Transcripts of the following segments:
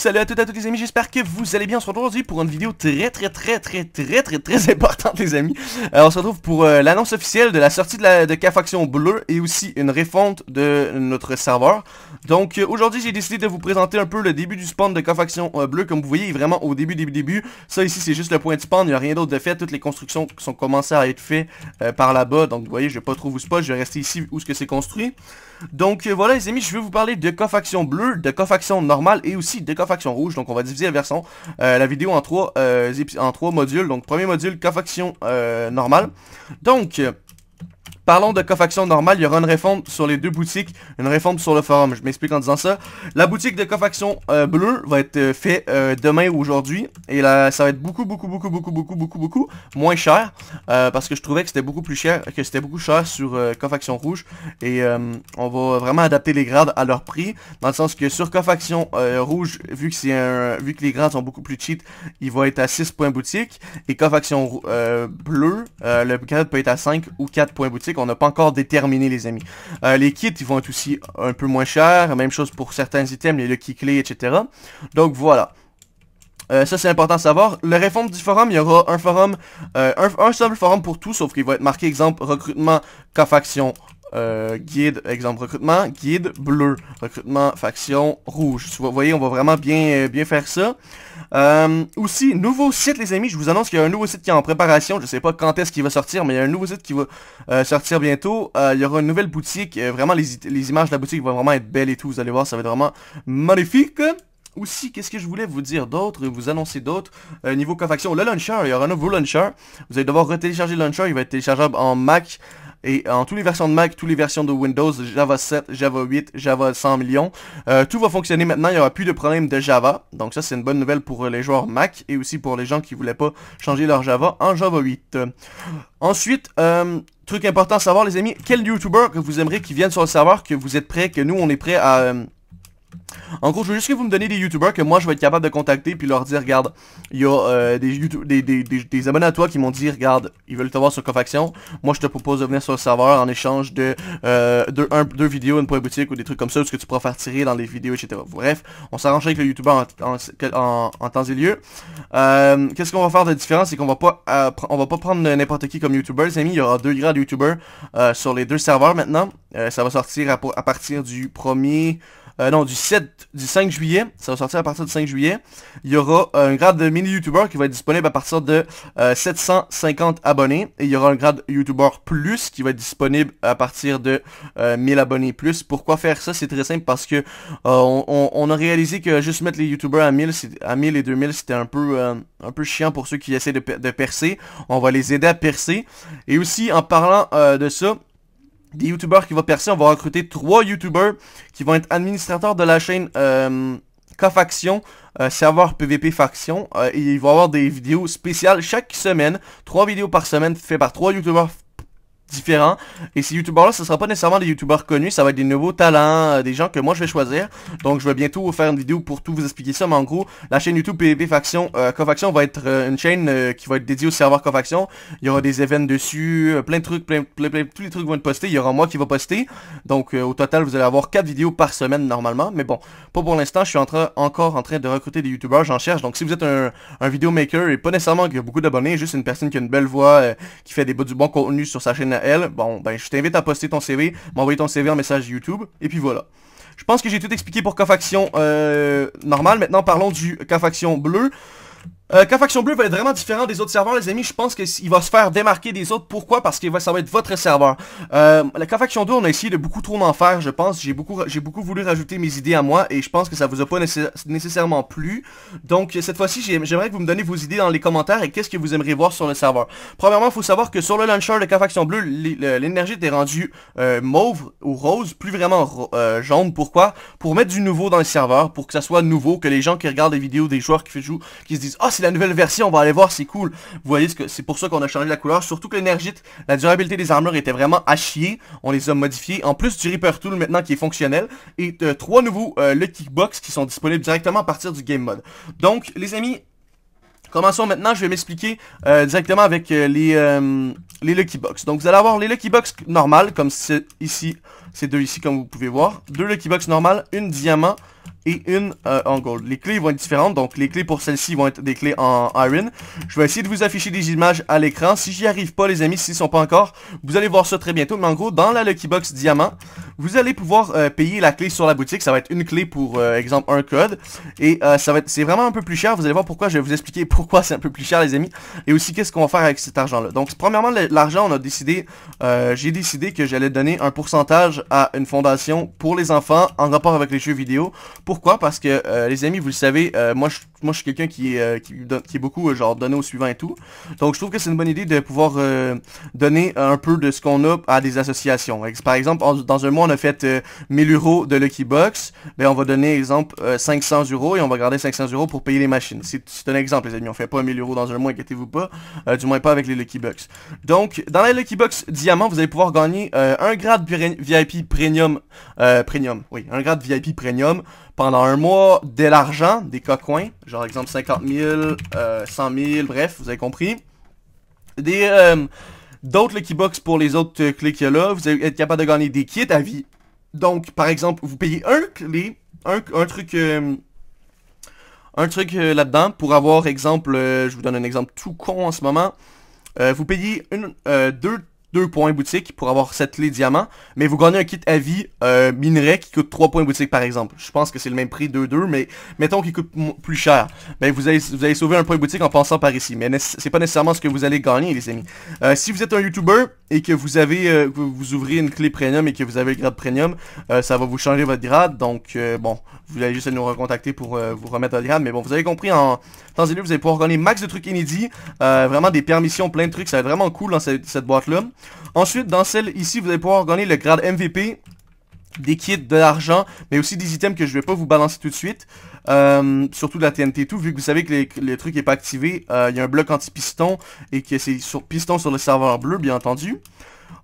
salut à toutes et à tous les amis, j'espère que vous allez bien, on se retrouve aujourd'hui pour une vidéo très très très très très très très importante les amis euh, On se retrouve pour euh, l'annonce officielle de la sortie de, la, de K-Faction Bleu et aussi une refonte de notre serveur Donc euh, aujourd'hui j'ai décidé de vous présenter un peu le début du spawn de K-Faction Bleu Comme vous voyez, vraiment au début, début, début Ça ici c'est juste le point de spawn, il n'y a rien d'autre de fait, toutes les constructions sont commencées à être faites par là-bas Donc vous voyez, je ne vais pas trop vous spot, je vais rester ici où ce que c'est construit Donc voilà les amis, je vais vous parler de K-Faction Bleu, de cofaction normale et aussi de k faction Rouge. Donc on va diviser la version, euh, la vidéo en trois, euh, en trois modules. Donc premier module, K-Faction euh, normale. Donc... Parlons de cofaction normal. normale, il y aura une réforme sur les deux boutiques, une réforme sur le forum, je m'explique en disant ça. La boutique de cofaction euh, bleue va être euh, faite euh, demain ou aujourd'hui, et là, ça va être beaucoup, beaucoup, beaucoup, beaucoup, beaucoup, beaucoup, beaucoup moins cher, parce que je trouvais que c'était beaucoup plus cher, que c'était beaucoup cher sur cofaction rouge, et on va vraiment adapter les grades à leur prix, dans le sens que sur cofaction rouge, vu que, un, vu que les grades sont beaucoup plus cheat, il va être à 6 points boutique, et cofaction bleue le grade peut être à 5 ou 4 points boutique, on n'a pas encore déterminé, les amis. Euh, les kits, ils vont être aussi un peu moins chers. Même chose pour certains items, les lucky clés, etc. Donc voilà. Euh, ça c'est important à savoir. Le réforme du forum, il y aura un forum, euh, un, un, seul forum pour tout, sauf qu'il va être marqué exemple recrutement, cafaction, euh, guide, exemple, recrutement, guide bleu, recrutement, faction rouge. Vous voyez, on va vraiment bien, euh, bien faire ça. Euh, aussi, nouveau site, les amis, je vous annonce qu'il y a un nouveau site qui est en préparation. Je sais pas quand est-ce qu'il va sortir, mais il y a un nouveau site qui va euh, sortir bientôt. il y aura une nouvelle boutique. vraiment, les, images de la boutique vont vraiment être belles et tout. Vous allez voir, ça va être vraiment magnifique aussi, qu'est-ce que je voulais vous dire d'autre, vous annoncer d'autre euh, niveau faction Le launcher, il y aura un nouveau launcher. Vous allez devoir retélécharger le launcher. Il va être téléchargeable en Mac, et euh, en tous les versions de Mac, tous les versions de Windows, Java 7, Java 8, Java 100 millions, euh, tout va fonctionner maintenant. Il n'y aura plus de problème de Java. Donc ça, c'est une bonne nouvelle pour les joueurs Mac et aussi pour les gens qui voulaient pas changer leur Java en Java 8. Ensuite, euh, truc important à savoir, les amis, quel YouTuber que vous aimeriez qui vienne sur le serveur, que vous êtes prêts, que nous, on est prêt à... En gros, je veux juste que vous me donnez des youtubeurs que moi je vais être capable de contacter puis leur dire regarde, il y a euh, des, abonnés à toi qui m'ont dit regarde, ils veulent te voir sur Cofaction. Moi je te propose de venir sur le serveur en échange de euh, deux, vidéos, une point boutique ou des trucs comme ça, ce que tu pourras faire tirer dans les vidéos, etc. Bref, on s'arrange avec le youtubeur en, temps et lieu. Euh, qu'est-ce qu'on va faire de différent, c'est qu'on va pas on va pas prendre n'importe qui comme youtubeur, les amis. Il y aura deux grades youtubeurs sur les deux serveurs maintenant. ça va sortir à, partir du premier euh, non, du 7, du 5 juillet, ça va sortir à partir du 5 juillet, il y aura euh, un grade de mini YouTuber qui va être disponible à partir de 750 euh, abonnés, et il y aura un grade YouTuber plus qui va être disponible à partir de 1000 euh, abonnés plus. Pourquoi faire ça C'est très simple parce que on, a réalisé que juste mettre les youtubeurs à 1000, à 1000 et 2000, c'était un peu, un peu chiant pour ceux qui essaient de, de percer. On va les aider à percer. Et aussi, en parlant de ça, des youtubeurs qui vont percer. On va recruter trois youtubeurs qui vont être administrateurs de la chaîne euh, K-Faction, euh, serveur PVP Faction. Euh, et ils vont avoir des vidéos spéciales chaque semaine. Trois vidéos par semaine faites par trois youtubeurs différents. Et ces youtubeurs-là, ce sera pas nécessairement des youtubeurs connus, ça va être des nouveaux talents, euh, des gens que moi je vais choisir. Donc je vais bientôt faire une vidéo pour tout vous expliquer ça, mais en gros, la chaîne YouTube PVP Faction, euh, Cofaction va être euh, une chaîne qui va être dédiée au serveur Cofaction. Il y aura des événements dessus, plein de trucs, plein, plein, plein, tous les trucs vont être postés, il y aura moi qui va poster. Donc au total, vous allez avoir 4 vidéos par semaine normalement, mais bon, pas pour l'instant, je suis en train, encore en train de recruter des youtubeurs, j'en cherche. Donc si vous êtes un, un vidéo et pas nécessairement qu'il y a beaucoup d'abonnés, juste une personne qui a une belle voix, qui fait des, du bon contenu sur sa chaîne elle, bon, ben, je t'invite à poster ton CV, m'envoyer ton CV en message YouTube, et puis voilà. Je pense que j'ai tout expliqué pour cofaction euh, normale. Maintenant, parlons du cofaction bleu. Euh, Faction Bleu va être vraiment différent des autres serveurs, les amis, je pense qu'il va se faire démarquer des autres. Pourquoi? Parce que ça va être votre serveur. Euh, la Faction 2, on a essayé de beaucoup trop en faire, je pense. J'ai beaucoup, j'ai beaucoup voulu rajouter mes idées à moi et je pense que ça vous a pas nécessairement plu. Donc, cette fois-ci, j'aimerais que vous me donnez vos idées dans les commentaires et qu'est-ce que vous aimeriez voir sur le serveur. Premièrement, il faut savoir que sur le launcher de Faction Bleu, l'énergie était rendue euh, mauve ou rose, plus vraiment euh, jaune. Pourquoi? Pour mettre du nouveau dans le serveur, pour que ça soit nouveau, que les gens qui regardent Les vidéos des joueurs qui jouent, qui se disent « ah, la nouvelle version, on va aller voir, c'est cool. Vous voyez, c'est pour ça qu'on a changé la couleur. Surtout que l'énergie, la durabilité des armures était vraiment à chier. On les a modifiées. En plus du Reaper Tool maintenant qui est fonctionnel. Et trois nouveaux, Lucky euh, le qui sont disponibles directement à partir du Game Mode. Donc, les amis, Commençons maintenant, je vais m'expliquer euh, directement avec euh, les, les Lucky Box. Donc vous allez avoir les Lucky Box normales, comme c'est ici, ces deux ici comme vous pouvez voir. Deux Lucky Box normales, une diamant, et une euh, en gold. Les clés vont être différentes, donc les clés pour celle-ci vont être des clés en iron. Je vais essayer de vous afficher des images à l'écran. Si j'y arrive pas, les amis, s'ils sont pas encore, vous allez voir ça très bientôt. Mais en gros, dans la Lucky Box Diamant, vous allez pouvoir euh, payer la clé sur la boutique. Ça va être une clé pour, euh, exemple, un code. Et ça va être, c'est vraiment un peu plus cher. Vous allez voir pourquoi. Je vais vous expliquer pourquoi c'est un peu plus cher, les amis. Et aussi, qu'est-ce qu'on va faire avec cet argent-là. Donc, premièrement, l'argent, on a décidé, j'ai décidé que j'allais donner un pourcentage à une fondation pour les enfants en rapport avec les jeux vidéo pour pourquoi Parce que, euh, les amis, vous le savez, euh, moi je moi je suis quelqu'un qui, euh, qui, est beaucoup euh, genre donné au suivant et tout. Donc je trouve que c'est une bonne idée de pouvoir euh, donner un peu de ce qu'on a à des associations. Par exemple, dans un mois on a fait 1000 euros de Lucky Box, ben on va donner exemple 500 euros et on va garder 500 euros pour payer les machines. C'est un exemple les amis, on fait pas 1000 euros dans un mois, inquiétez-vous pas, du moins pas avec les Lucky Box. Donc dans les Lucky Box diamant, vous allez pouvoir gagner un grade VIP premium, premium, oui, un grade VIP premium pendant un mois, de l'argent, des coins Genre, exemple, 50 000, 100 000, bref, vous avez compris. Des euh, D'autres Lucky Box pour les autres euh, clés qu'il y a là, vous êtes capable de gagner des kits à vie. Donc, par exemple, vous payez un clé, un, truc... un truc euh, là-dedans pour avoir exemple, je vous donne un exemple tout con en ce moment. vous payez une, deux 2 points boutique pour avoir cette clé diamant, mais vous gagnez un kit à vie euh, minerai qui coûte 3 points boutique par exemple. Je pense que c'est le même prix 2-2, mais mettons qu'il coûte plus cher. Ben, vous, allez, vous allez sauver un point boutique en passant par ici, mais c'est pas nécessairement ce que vous allez gagner les amis. Euh, si vous êtes un YouTuber et que vous avez euh, vous ouvrez une clé premium et que vous avez le grade premium, euh, ça va vous changer votre grade, donc euh, bon, vous allez juste nous recontacter pour vous remettre votre grade, mais bon, vous avez compris en... Dans ce vous allez pouvoir gagner max de trucs inédits. Euh, vraiment des permissions, plein de trucs. Ça va être vraiment cool dans cette, boîte-là. Ensuite, dans celle ici, vous allez pouvoir gagner le grade MVP des kits, de l'argent, mais aussi des items que je vais pas vous balancer tout de suite. Euh, surtout de la TNT et tout, vu que vous savez que le truc est pas activé, euh, il y a un bloc anti-piston et que c'est sur piston sur le serveur bleu, bien entendu.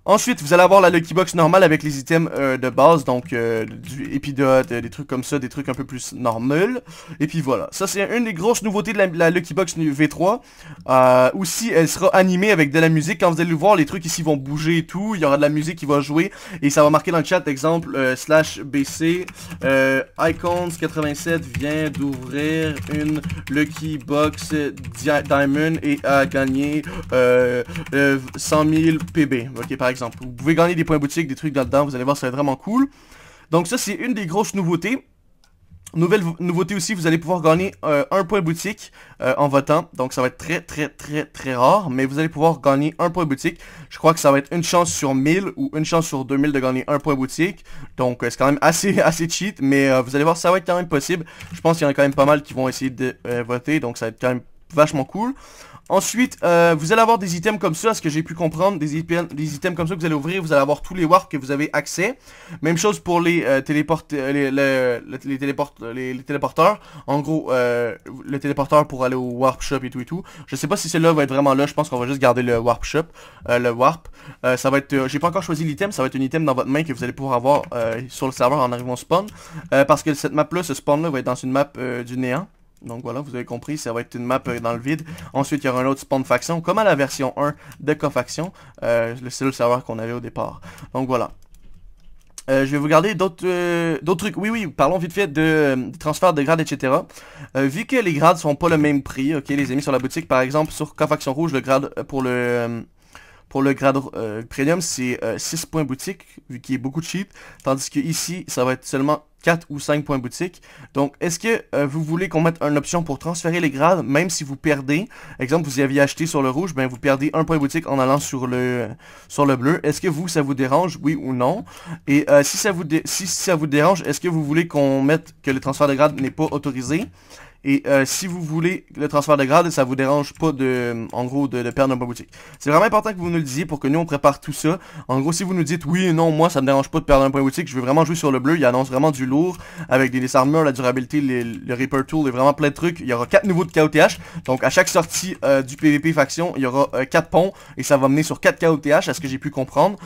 Ensuite, vous allez avoir la Lucky Box normale avec les items euh, de base, donc euh, du épidote, euh, des trucs comme ça, des trucs un peu plus normaux. Et puis voilà, ça c'est une des grosses nouveautés de la, Lucky Box V3. aussi, elle sera animée avec de la musique. Quand vous allez le voir, les trucs ici vont bouger et tout. Il y aura de la musique qui va jouer et ça va marquer dans le chat, exemple, slash BC, Icons87 vient d'ouvrir une Lucky Box Diamond et a gagné 100 000 PB. Ok, vous pouvez gagner des points boutiques, des trucs là-dedans, vous allez voir, ça va être vraiment cool. Donc ça, c'est une des grosses nouveautés. Nouvelle nouveauté aussi, vous allez pouvoir gagner euh, un point boutique euh, en votant. Donc ça va être très très très très rare, mais vous allez pouvoir gagner un point boutique. Je crois que ça va être une chance sur 1000 ou une chance sur 2000 de gagner un point boutique. Donc euh, c'est quand même assez assez cheat, mais vous allez voir, ça va être quand même possible. Je pense qu'il y en a quand même pas mal qui vont essayer de voter, donc ça va être quand même vachement cool. Ensuite, euh, vous allez avoir des items comme ça, ce que j'ai pu comprendre, des, items, comme ça que vous allez ouvrir, vous allez avoir tous les warps que vous avez accès. Même chose pour les, euh, euh, les, les, téléporteurs. En gros, le téléporteur pour aller au warp shop et tout et tout. Je sais pas si celle là va être vraiment là, je pense qu'on va juste garder le warp shop, le warp. ça va être, j'ai pas encore choisi l'item, ça va être un item dans votre main que vous allez pouvoir avoir sur le serveur en arrivant au spawn. parce que cette map-là, ce spawn-là va être dans une map du néant. Donc voilà, vous avez compris, ça va être une map euh, dans le vide. Ensuite, il y aura un autre spawn faction, comme à la version 1 de Cofaction. Euh, c'est le serveur qu'on avait au départ. Donc voilà. Euh, je vais vous garder euh, d'autres trucs. Oui, oui, parlons vite fait de, de transfert de grades, etc. vu que les grades sont pas le même prix, ok, les amis, sur la boutique, par exemple, sur Cofaction Rouge, le grade pour le... pour le grade premium, c'est 6 points boutique, vu qu'il est beaucoup cheap. Tandis que ici, ça va être seulement 4 ou 5 points boutique. Donc, est-ce que euh, vous voulez qu'on mette une option pour transférer les grades, même si vous perdez, exemple, vous y aviez acheté sur le rouge, ben vous perdez un point boutique en allant sur le sur le bleu. Est-ce que vous, ça vous dérange, oui ou non? Et euh, si, ça vous ça vous dérange, est-ce que vous voulez qu'on mette que le transfert de grades n'est pas autorisé? Et euh, si vous voulez le transfert de grade, ça vous dérange pas de, euh, en gros, de, perdre un point boutique. C'est vraiment important que vous nous le disiez pour que nous on prépare tout ça. En gros, si vous nous dites oui, non, moi ça me dérange pas de perdre un point boutique, je veux vraiment jouer sur le bleu, il annonce vraiment du lourd avec des, des la durabilité, le Reaper Tool et vraiment plein de trucs. Il y aura 4 nouveaux de KOTH. Donc à chaque sortie euh, du PVP faction, il y aura 4 ponts et ça va mener sur 4 KOTH à ce que j'ai pu comprendre.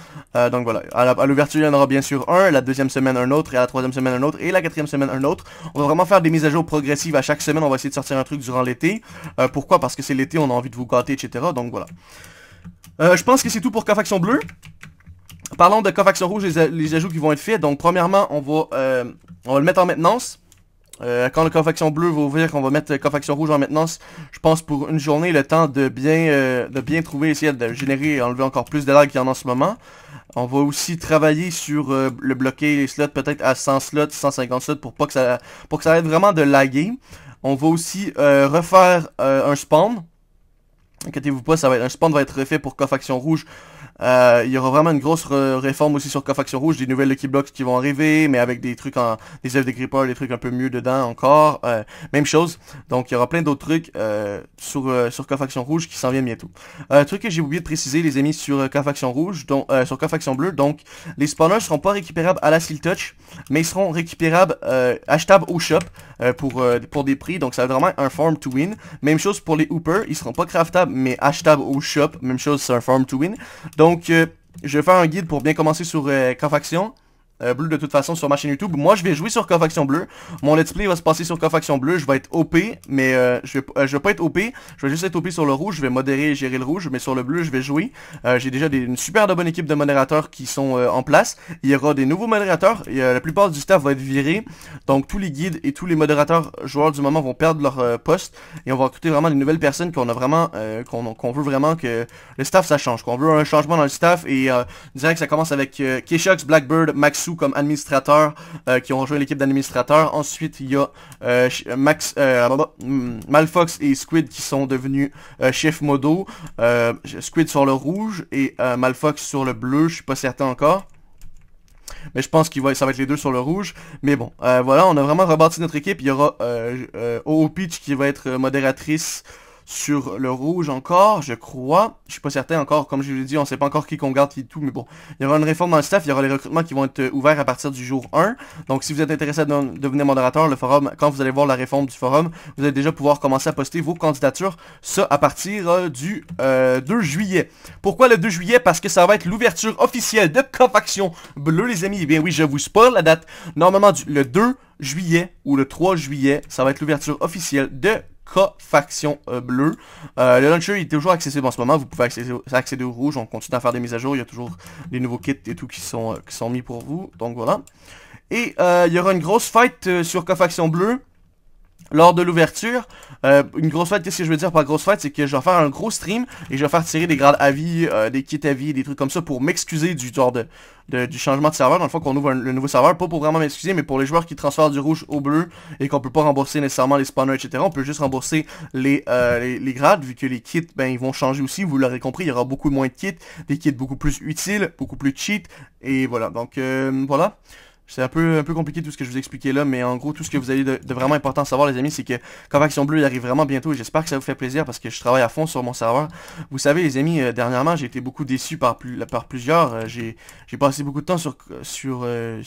donc voilà, à l'ouverture il y en aura bien sûr un, la deuxième semaine un autre, et à la troisième semaine un autre, et la quatrième semaine un autre. On va vraiment faire des mises à jour progressives à chaque on va essayer de sortir un truc durant l'été. Euh, pourquoi Parce que c'est l'été, on a envie de vous gâter, etc. Donc voilà. Euh, je pense que c'est tout pour Cofaction Bleu Parlons de Cofaction Rouge, les, les, ajouts qui vont être faits. Donc premièrement, on va, euh, on va le mettre en maintenance. Euh, quand le cofaction bleu va ouvrir, qu'on va mettre euh, Cofaction rouge en maintenance, je pense pour une journée, le temps de bien, euh, de bien trouver, essayer de générer et enlever encore plus de lag qu'il y en a en ce moment. On va aussi travailler sur euh, le bloquer les slots peut-être à 100 slots, 150 slots pour pas que ça, pour que ça aide vraiment de laguer. On va aussi refaire un spawn. Inquiétez-vous pas, ça va être, un spawn va être refait pour cofaction rouge euh, il y aura vraiment une grosse réforme aussi sur Coff Rouge, des nouvelles Lucky Blocks qui vont arriver, mais avec des trucs en des œufs de Gripper, des trucs un peu mieux dedans encore. Euh, même chose. Donc il y aura plein d'autres trucs euh, sur euh, sur Coff Rouge qui s'en viennent bientôt. Un truc que j'ai oublié de préciser, les amis, sur Coff Rouge, donc sur Coff Bleu, donc les spawners seront pas récupérables à la Seal Touch, mais ils seront récupérables achetables au shop pour pour des prix. Donc ça va vraiment un farm to win. Même chose pour les hoopers, ils seront pas craftables mais achetables au shop. Même chose c'est un farm to win. Donc donc, euh, je vais faire un guide pour bien commencer sur euh, Crafaction euh, bleu de toute façon sur ma chaîne YouTube. Moi, je vais jouer sur Cofaction Bleu. Mon let's play va se passer sur Cofaction Bleu. Je vais être OP, mais euh, euh, je, vais, pas être OP. Je vais juste être OP sur le rouge. Je vais modérer et gérer le rouge, mais sur le bleu, je vais jouer. J'ai déjà une super bonne équipe de modérateurs qui sont en place. Il y aura des nouveaux modérateurs. la plupart du staff va être viré. Donc, tous les guides et tous les modérateurs joueurs du moment vont perdre leur poste. Et on va recruter vraiment des nouvelles personnes qu'on a vraiment, qu'on veut vraiment que le staff, ça change. Qu'on veut un changement dans le staff. Et que ça commence avec Keshox, Blackbird, Max comme administrateurs euh, qui ont rejoint l'équipe d'administrateurs. Ensuite, il y a euh, Max, euh, hmm, Malfox et Squid qui sont devenus chef modo. Squid sur le rouge et Malfox sur le bleu, je suis pas certain encore. Mais je pense qu'il va, ça va être les deux sur le rouge. Mais bon, voilà, on a vraiment rebâti notre équipe. Il y aura Oopitch qui va être modératrice sur le rouge encore, je crois. Je suis pas certain encore, comme je vous l'ai dit, on sait pas encore qui qu'on garde tout, mais bon. Il y aura une réforme dans le staff, il y aura les recrutements qui vont être euh, ouverts à partir du jour 1. Donc si vous êtes intéressé à devenir modérateur, le forum, quand vous allez voir la réforme du forum, vous allez déjà pouvoir commencer à poster vos candidatures, ça à partir euh, du 2 euh, juillet. Pourquoi le 2 juillet Parce que ça va être l'ouverture officielle de Cofaction Bleu, les amis. Eh bien oui, je vous spoil la date. Normalement, le 2 juillet ou le 3 juillet, ça va être l'ouverture officielle de faction euh, Bleu euh, le launcher est toujours accessible en ce moment, vous pouvez accéder, au rouge, on continue à faire des mises à jour, il y a toujours des nouveaux kits et tout qui sont, euh, qui mis pour vous, donc voilà. Et il y aura une grosse fight sur Cofaction Bleu lors de l'ouverture, euh, une grosse fête, qu'est-ce que je veux dire par grosse fête, c'est que je vais faire un gros stream et je vais faire tirer des grades à vie, euh, des kits avis, des trucs comme ça pour m'excuser du genre de, du changement de serveur, dans le fond qu'on ouvre le nouveau serveur, pas pour vraiment m'excuser, mais pour les joueurs qui transfèrent du rouge au bleu et qu'on peut pas rembourser nécessairement les spawners, etc. On peut juste rembourser euh, les, les, grades, vu que les kits, ben ils vont changer aussi, vous l'aurez compris, il y aura beaucoup moins de kits, des kits beaucoup plus utiles, beaucoup plus cheat, et voilà, donc euh, voilà. C'est un peu, un peu compliqué tout ce que je vous expliquais là, mais en gros, tout ce que vous avez de, vraiment important à savoir, les amis, c'est que Coffaction Bleu il arrive vraiment bientôt et j'espère que ça vous fait plaisir parce que je travaille à fond sur mon serveur. Vous savez, les amis, euh, dernièrement, j'ai été beaucoup déçu par, par plusieurs. Euh, j'ai passé beaucoup de temps sur, sur, euh,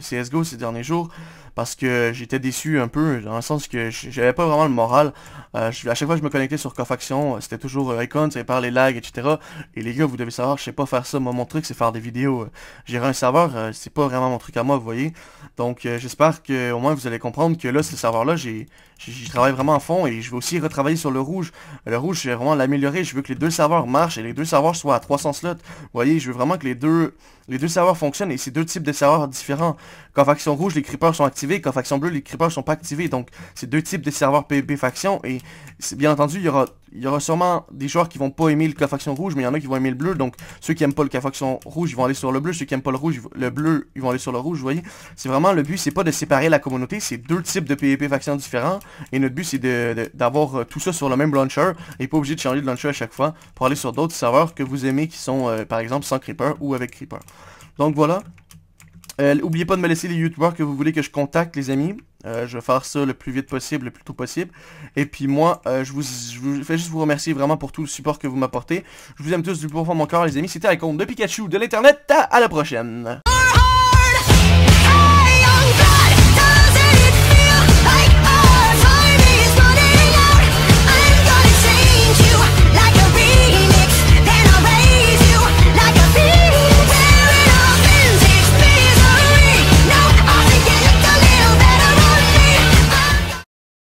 CSGO ces derniers jours parce que j'étais déçu un peu, dans le sens que j'avais pas vraiment le moral. Je, à chaque fois que je me connectais sur Coffaction, c'était toujours Icon, ça par les lags, etc. Et les gars, vous devez savoir, je sais pas faire ça. Moi, mon truc, c'est faire des vidéos. gérer un serveur, c'est pas vraiment mon truc à moi vous voyez. Donc, euh, j'espère que au moins vous allez comprendre que là, ce serveur-là, j'ai je travaille vraiment à fond et je vais aussi retravailler sur le rouge. Le rouge, je vais vraiment l'améliorer. Je veux que les deux serveurs marchent et les deux serveurs soient à 300 slots. Vous voyez, je veux vraiment que les deux, les deux serveurs fonctionnent et c'est deux types de serveurs différents. Quand faction rouge, les creepers sont activés. Quand faction bleue, les creepers sont pas activés. Donc, c'est deux types de serveurs PvP faction et bien entendu, il y aura il y aura sûrement des joueurs qui vont pas aimer le faction rouge, mais il y en a qui vont aimer le bleu. Donc ceux qui aiment pas le faction rouge, ils vont aller sur le bleu. Ceux qui aiment pas le rouge, le bleu, ils vont aller sur le rouge. Vous voyez, c'est vraiment le but, c'est pas de séparer la communauté, c'est deux types de PvP factions différents. Et notre but, c'est d'avoir euh, tout ça sur le même launcher et pas obligé de changer de launcher à chaque fois pour aller sur d'autres serveurs que vous aimez qui sont, euh, par exemple, sans Creeper ou avec Creeper. Donc voilà. Euh, oubliez pas de me laisser les youtubeurs que vous voulez que je contacte, les amis. Euh, je vais faire ça le plus vite possible, le plus tôt possible. Et puis moi, je, vous, fais juste vous remercier vraiment pour tout le support que vous m'apportez. Je vous aime tous du profond de mon cœur, les amis. C'était Icon de Pikachu de l'Internet. à la prochaine.